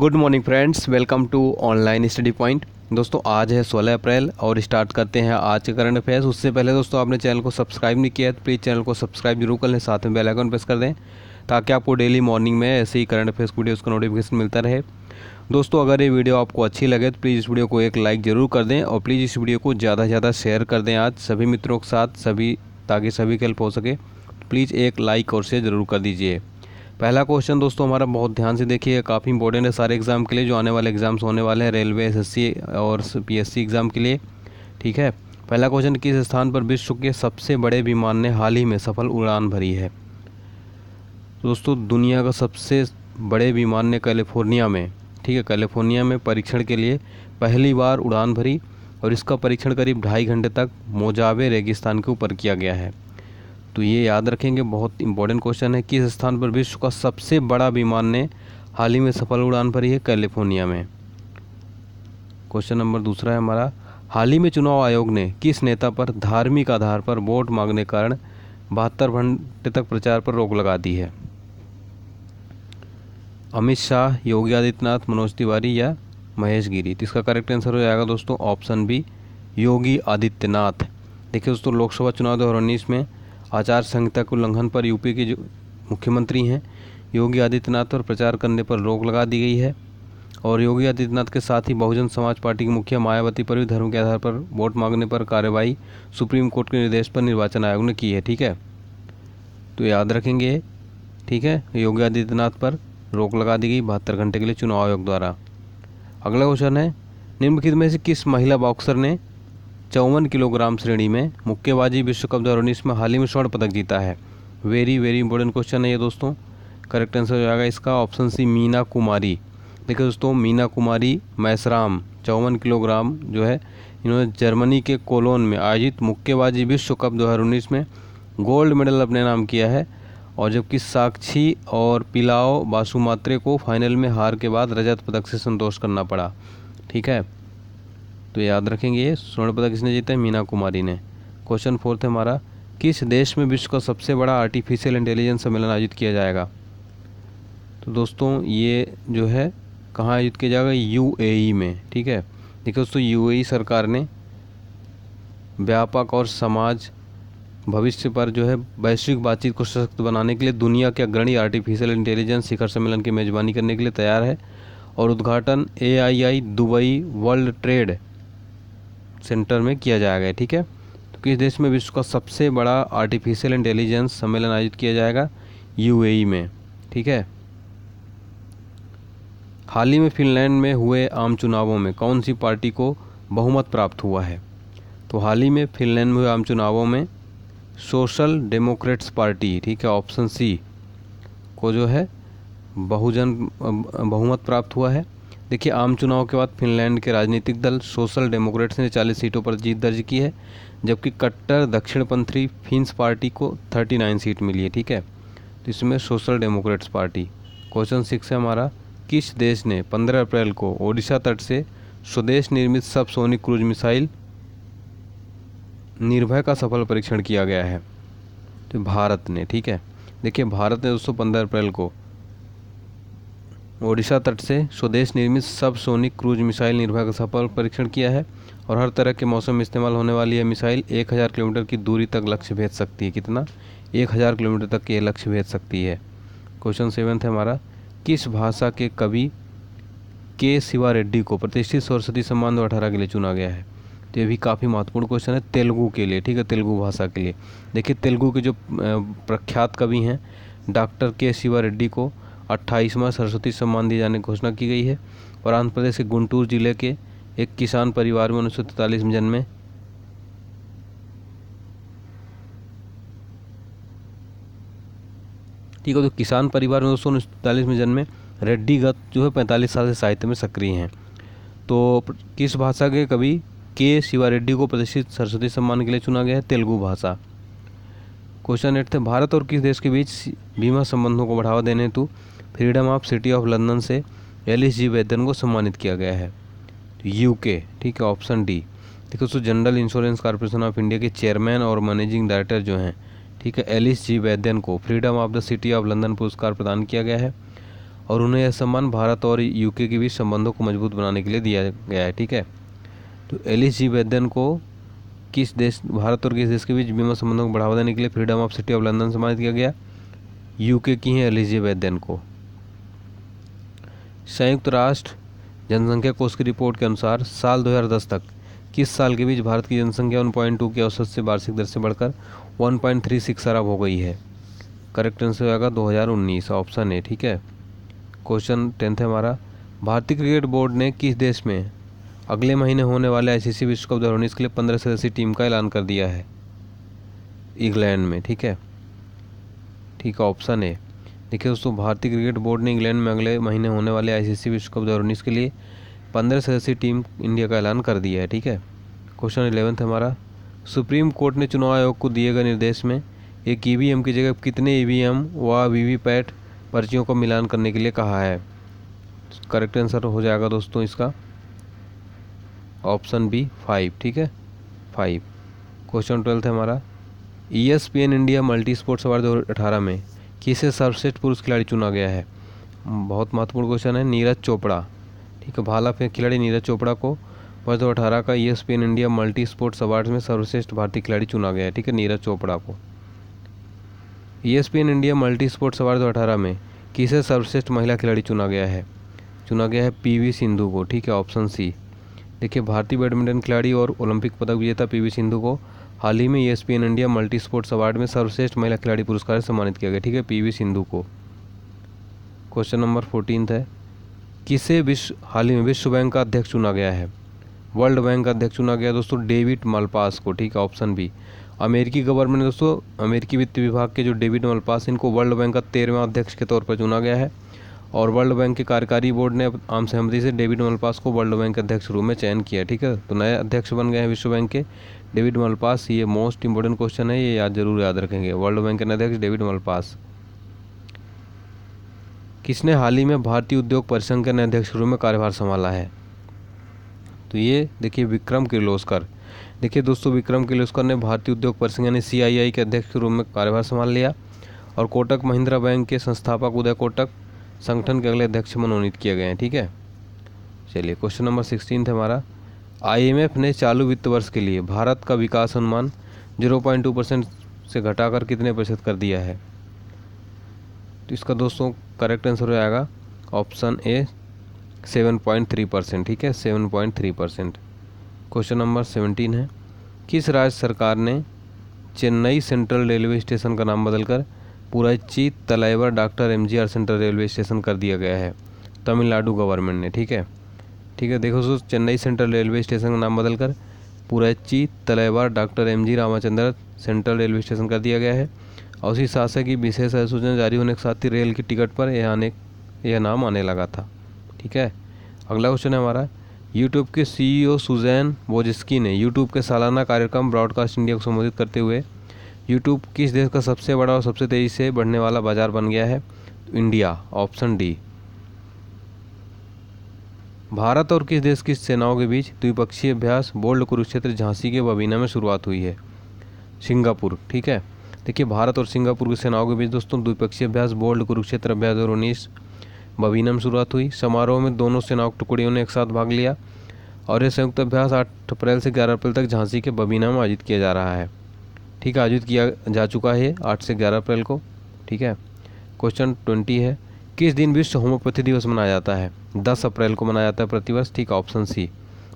good morning friends welcome to online study point दोस्तों आज है 16 अप्रैल और स्टार्ट करते हैं आज के करंट अफेयर्स उससे पहले दोस्तों आपने चैनल को सब्सक्राइब नहीं किया है तो प्लीज़ चैनल को सब्सक्राइब जरूर कर लें साथ में बेल आइकन प्रेस कर दें ताकि आपको डेली मॉर्निंग में ऐसे ही करंट अफेयर्स वीडियोज़ का नोटिफिकेशन मिलता रहे दोस्तों अगर ये वीडियो आपको अच्छी लगे तो प्लीज़ इस वीडियो को एक लाइक ज़रूर कर दें और प्लीज़ इस वीडियो को ज़्यादा से ज़्यादा शेयर कर दें आज सभी मित्रों के साथ सभी ताकि सभी की हेल्प हो सके प्लीज़ तो एक लाइक और शेयर ज़रूर कर दीजिए पहला क्वेश्चन दोस्तों हमारा बहुत ध्यान से देखिए काफ़ी इंपॉर्टेंट है सारे एग्ज़ाम के लिए जो आने वाले एग्ज़ाम्स होने वाले हैं रेलवे सी और सी एग्ज़ाम के लिए ठीक है पहला क्वेश्चन किस स्थान पर विश्व के सबसे बड़े विमान ने हाल ही में सफल उड़ान भरी है दोस्तों दुनिया का सबसे बड़े विमान ने कैलिफोर्निया में ठीक है कैलिफोर्निया में परीक्षण के लिए पहली बार उड़ान भरी और इसका परीक्षण करीब ढाई घंटे तक मोजावे रेगिस्तान के ऊपर किया गया है तो ये याद रखेंगे बहुत इंपॉर्टेंट क्वेश्चन है किस स्थान पर विश्व का सबसे बड़ा विमान ने हाल ही में सफल उड़ान भरी है कैलिफोर्निया में क्वेश्चन नंबर दूसरा है हमारा हाल ही में चुनाव आयोग ने किस नेता पर धार्मिक आधार पर वोट मांगने कारण बहत्तर घंटे तक प्रचार पर रोक लगा दी है अमित शाह योगी आदित्यनाथ मनोज तिवारी या महेश गिरी तो इसका करेक्ट आंसर हो जाएगा दोस्तों ऑप्शन बी योगी आदित्यनाथ देखिए दोस्तों लोकसभा चुनाव दो में आचार संहिता के उल्लंघन पर यूपी के जो मुख्यमंत्री हैं योगी आदित्यनाथ पर प्रचार करने पर रोक लगा दी गई है और योगी आदित्यनाथ के साथ ही बहुजन समाज पार्टी की मुखिया मायावती पर भी धर्म के आधार पर वोट मांगने पर कार्रवाई सुप्रीम कोर्ट के निर्देश पर निर्वाचन आयोग ने की है ठीक है तो याद रखेंगे ठीक है योगी आदित्यनाथ पर रोक लगा दी गई बहत्तर घंटे के लिए चुनाव आयोग द्वारा अगला क्वेश्चन है निम्नलिखित में से किस महिला बॉक्सर ने चौवन किलोग्राम श्रेणी में मुक्केबाजी विश्व कप दो में हाल ही में स्वर्ण पदक जीता है वेरी वेरी इंपॉर्टेंट क्वेश्चन है ये दोस्तों करेक्ट आंसर हो जाएगा इसका ऑप्शन सी मीना कुमारी देखिए दोस्तों मीना कुमारी मैसराम चौवन किलोग्राम जो है इन्होंने जर्मनी के कोलोन में आयोजित मुक्केबाजी विश्व कप दो में गोल्ड मेडल अपने नाम किया है और जबकि साक्षी और पिलाओ बासुमात्रे को फाइनल में हार के बाद रजत पदक से संतोष करना पड़ा ठीक है तो याद रखेंगे ये स्वर्ण पदक किसने जीता है मीना कुमारी ने क्वेश्चन फोर्थ हमारा किस देश में विश्व का सबसे बड़ा आर्टिफिशियल इंटेलिजेंस सम्मेलन आयोजित किया जाएगा तो दोस्तों ये जो है कहाँ आयोजित किया जाएगा यू e में ठीक है देखिए दोस्तों यू e सरकार ने व्यापक और समाज भविष्य पर जो है वैश्विक बातचीत को सशक्त बनाने के लिए दुनिया के अग्रणी आर्टिफिशियल इंटेलिजेंस शिखर सम्मेलन की मेज़बानी करने के लिए तैयार है और उद्घाटन ए दुबई वर्ल्ड ट्रेड सेंटर में किया जाएगा ठीक है तो किस देश में विश्व का सबसे बड़ा आर्टिफिशियल इंटेलिजेंस सम्मेलन आयोजित किया जाएगा यूएई e में ठीक है हाल ही में फिनलैंड में हुए आम चुनावों में कौन सी पार्टी को बहुमत प्राप्त हुआ है तो हाल ही में फिनलैंड में हुए आम चुनावों में सोशल डेमोक्रेट्स पार्टी ठीक है ऑप्शन सी को जो है बहुजन बहुमत प्राप्त हुआ है देखिए आम चुनाव के बाद फिनलैंड के राजनीतिक दल सोशल डेमोक्रेट्स ने 40 सीटों पर जीत दर्ज की है जबकि कट्टर दक्षिणपंथी फिंस पार्टी को 39 सीट मिली है ठीक है तो इसमें social democrats party question six है हमारा किस देश ने 15 अप्रैल को ओडिशा तट से स्वदेश निर्मित सब सोनिक क्रूज मिसाइल निर्भय का सफल परीक्षण किया गया है तो भारत ने ठीक है देखिए भारत ने दोस्तों पंद्रह अप्रैल को ओडिशा तट से स्वदेश निर्मित सब सोनिक क्रूज मिसाइल निर्भा का सफल परीक्षण किया है और हर तरह के मौसम में इस्तेमाल होने वाली यह मिसाइल 1000 किलोमीटर की दूरी तक लक्ष्य भेज सकती है कितना 1000 किलोमीटर तक के लक्ष्य भेज सकती है क्वेश्चन सेवन है हमारा किस भाषा के कवि के शिवा रेड्डी को प्रतिष्ठित सरस्वती सम्मान दो के लिए चुना गया है तो ये भी काफ़ी महत्वपूर्ण क्वेश्चन है तेलुगू के लिए ठीक है तेलुगु भाषा के लिए देखिए तेलुगु के जो प्रख्यात कवि हैं डॉक्टर के शिवा रेड्डी को अट्ठाईसवां सरस्वती सम्मान दिए जाने की घोषणा की गई है और आंध्र प्रदेश के गुंटूर जिले के एक किसान परिवार में उन्नीस सौ तैंतालीस में जन्मे ठीक है तो किसान परिवार में दोस्तों उन्नीस सौ तैंतालीस में जन्मे रेड्डी गत जो है पैंतालीस साल से साहित्य में सक्रिय हैं तो किस भाषा के कवि के शिवा रेड्डी को प्रतिष्ठित सरस्वती सम्मान के लिए चुना गया है तेलुगु भाषा क्वेश्चन एट थे भारत और किस देश के बीच बीमा संबंधों को बढ़ावा देने हेतु freedom of city of London से एलिस जी वैद्यन को सम्मानित किया गया है यूके तो ठीक है ऑप्शन डी देखो दोस्तों general insurance corporation of India के चेयरमैन और मैनेजिंग डायरेक्टर जो हैं ठीक है एलिस जी वैद्यन को freedom of the city of London पुरस्कार प्रदान किया गया है और उन्हें यह सम्मान भारत और यूके के बीच संबंधों को मजबूत बनाने के लिए दिया गया है ठीक है तो एलिस जी वैद्यन को किस देश भारत और किस देश के बीच बीमा संबंधों को बढ़ावा देने के लिए freedom of city of London सम्मानित किया गया यूके की हैं एलिस जी वैद्यन को संयुक्त राष्ट्र जनसंख्या कोष की रिपोर्ट के अनुसार साल 2010 तक किस साल के बीच भारत की जनसंख्या 1.2 के औसत से वार्षिक दर से बढ़कर 1.36 अरब हो गई है करेक्ट आंसर होगा 2019 ऑप्शन ए ठीक है क्वेश्चन टेंथ है हमारा भारतीय क्रिकेट बोर्ड ने किस देश में अगले महीने होने वाले आईसीसी विश्व कप दो के लिए पंद्रह सदस्यीय टीम का ऐलान कर दिया है इंग्लैंड में ठीक है ठीक है ऑप्शन ए देखिए दोस्तों भारतीय क्रिकेट बोर्ड ने इंग्लैंड में अगले महीने होने वाले आईसीसी विश्व कप दो के लिए पंद्रह सदस्यीय टीम इंडिया का ऐलान कर दिया है ठीक है क्वेश्चन इलेवंथ हमारा सुप्रीम कोर्ट ने चुनाव आयोग को दिए गए निर्देश में एक ई e की जगह कितने ई e व पैट पर्चियों का मिलान करने के लिए कहा है करेक्ट आंसर हो जाएगा दोस्तों इसका ऑप्शन बी फाइव ठीक है फाइव क्वेश्चन ट्वेल्थ है हमारा E e S P N India multi sports award दो में किसे सर्वश्रेष्ठ पुरुष खिलाड़ी चुना गया है बहुत महत्वपूर्ण क्वेश्चन है नीरज चोपड़ा ठीक है भाला फेंक खिलाड़ी नीरज चोपड़ा को वर्ष दो अठारह का ये ESPN India multi sports awards में सर्वश्रेष्ठ भारतीय खिलाड़ी चुना गया है ठीक है नीरज चोपड़ा को E S India multi sports award दो अठारह में किसे सर्वश्रेष्ठ महिला खिलाड़ी चुना गया है चुना गया है वी सिंधु को ठीक है ऑप्शन सी देखिए भारतीय बैडमिंटन खिलाड़ी और ओलंपिक पदक विजेता वी सिंधु को हाल ही में E e India multi sports award में सर्वश्रेष्ठ महिला खिलाड़ी पुरस्कार से सम्मानित किया गया ठीक है पीवी सिंधु को क्वेश्चन नंबर फोर्टीन है किसे विश्व हाल ही में विश्व बैंक का अध्यक्ष चुना गया है वर्ल्ड बैंक का अध्यक्ष चुना गया दोस्तों डेविड मलपास को ठीक है ऑप्शन बी अमेरिकी गवर्नमेंट ने दोस्तों अमेरिकी वित्त विभाग के जो डेविड मलपास इनको वर्ल्ड बैंक का तेरहवा अध्यक्ष के तौर पर चुना गया है और वर्ल्ड बैंक के कार्यकारी बोर्ड ने आम सहमति से डेविड मलपास को वर्ल्ड बैंक के अध्यक्ष रूप में चयन किया ठीक है तो नए अध्यक्ष बन गए हैं विश्व बैंक के डेविड मलपास ये मोस्ट इंपॉर्टेंट क्वेश्चन है ये याद जरूर याद रखेंगे वर्ल्ड बैंक के अध्यक्ष डेविड मलपास किसने हाल ही में भारतीय उद्योग परिसंघ के अध्यक्ष रूप में कार्यभार संभाला है तो ये देखिए विक्रम किर्लोस्कर देखिए दोस्तों विक्रम किर्लोस्कर ने भारतीय उद्योग परिसंघ यानी सी के अध्यक्ष के रूप में कार्यभार संभाल लिया और कोटक महिंद्रा बैंक के संस्थापक उदय कोटक संगठन के अगले अध्यक्ष मनोनीत किए गए हैं ठीक है चलिए क्वेश्चन नंबर सिक्सटीन थे हमारा आईएमएफ ने चालू वित्त वर्ष के लिए भारत का विकास अनुमान 0.2 परसेंट से घटाकर कितने प्रतिशत कर दिया है तो इसका दोस्तों करेक्ट आंसर हो जाएगा ऑप्शन ए 7.3 परसेंट ठीक है 7.3 परसेंट क्वेश्चन नंबर 17 है किस राज्य सरकार ने चेन्नई सेंट्रल रेलवे स्टेशन का नाम बदलकर Puratchi Thalaivar doctor M central railway station कर दिया गया है तमिलनाडु गवर्नमेंट ने ठीक है ठीक है देखो दोस्तों चेन्नई सेंट्रल रेलवे स्टेशन का नाम बदलकर Puratchi Thalaivar doctor M G Ramachandra central railway station कर दिया गया है और उसी शासन की विशेष अधिसूचना जारी होने के साथ ही रेल की टिकट पर यह आने यह नाम आने लगा था ठीक है अगला क्वेश्चन है हमारा यूट्यूब के सीईओ e सुजैन बोजिस्की ने यूट्यूब के सालाना कार्यक्रम ब्रॉडकास्ट इंडिया को संबोधित करते हुए यूट्यूब किस देश का सबसे बड़ा और सबसे तेज़ी से बढ़ने वाला बाजार बन गया है इंडिया ऑप्शन डी भारत और किस देश की सेनाओं के बीच द्विपक्षीय अभ्यास बोल्ड कुरुक्षेत्र झांसी के बबीना में शुरुआत हुई है सिंगापुर ठीक है देखिए भारत और सिंगापुर की सेनाओं के बीच दोस्तों द्विपक्षीय अभ्यास बोल्ड कुरुक्षेत्र अभ्यास और उन्नीस बबीना में शुरुआत हुई समारोह में दोनों सेनाओं की टुकड़ियों ने एक साथ भाग लिया और यह संयुक्त अभ्यास आठ अप्रैल से ग्यारह अप्रैल तक झांसी के बबीना में आयोजित किया जा रहा है ठीक है आयोजित किया जा चुका है आठ से ग्यारह अप्रैल को ठीक है क्वेश्चन ट्वेंटी है किस दिन विश्व होम्योपैथी दिवस मनाया जाता है दस अप्रैल को मनाया जाता है प्रतिवर्ष ठीक है ऑप्शन सी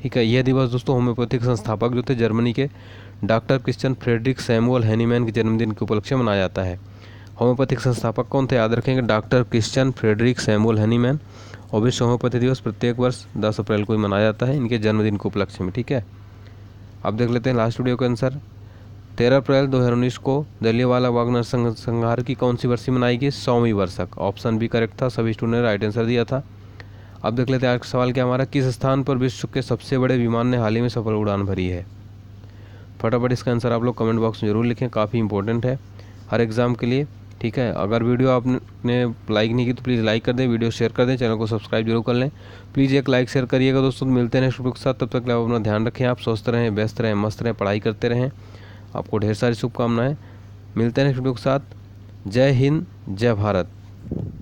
ठीक है यह दिवस दोस्तों होम्योपैथी के संस्थापक जो थे जर्मनी के doctor Christian Friedrich Samuel Hahnemann के जन्मदिन के उपलक्ष्य में मनाया जाता है होम्योपैथिक संस्थापक कौन थे याद रखेंगे doctor Christian Friedrich Samuel Hahnemann और विश्व होम्योपैथी दिवस प्रत्येक वर्ष दस अप्रैल को ही मनाया जाता है इनके जन्मदिन के उपलक्ष्य में ठीक है अब देख लेते हैं लास्ट वीडियो का आंसर तेरह अप्रैल दो हज़ार उन्नीस को जलियावाला बाग नरसंहार संग, की कौन सी वर्षी मनाई गई सौवीं वर्षक ऑप्शन भी करेक्ट था सभी स्टूडेंट ने राइट आंसर दिया था अब देख लेते हैं आज का सवाल क्या हमारा किस स्थान पर विश्व के सबसे बड़े विमान ने हाल ही में सफल उड़ान भरी है फटाफट इसका आंसर आप लोग कमेंट बॉक्स में ज़रूर लिखें काफ़ी इंपॉर्टेंट है हर एग्ज़ाम के लिए ठीक है अगर वीडियो आपने लाइक नहीं की तो प्लीज़ लाइक कर दें वीडियो शेयर कर दें चैनल को सब्सक्राइब जरूर कर लें प्लीज़ एक लाइक शेयर करिएगा दोस्तों मिलते हैं नेक्स्ट वीडियो के साथ तब तक आप अपना ध्यान रखें आप स्वस्थ रहें व्यस्त रहें मस्त रहें पढ़ाई करते रहें आपको ढेर सारी शुभकामनाएं मिलते हैं नेक्स्ट वीडियो के साथ जय हिंद जय भारत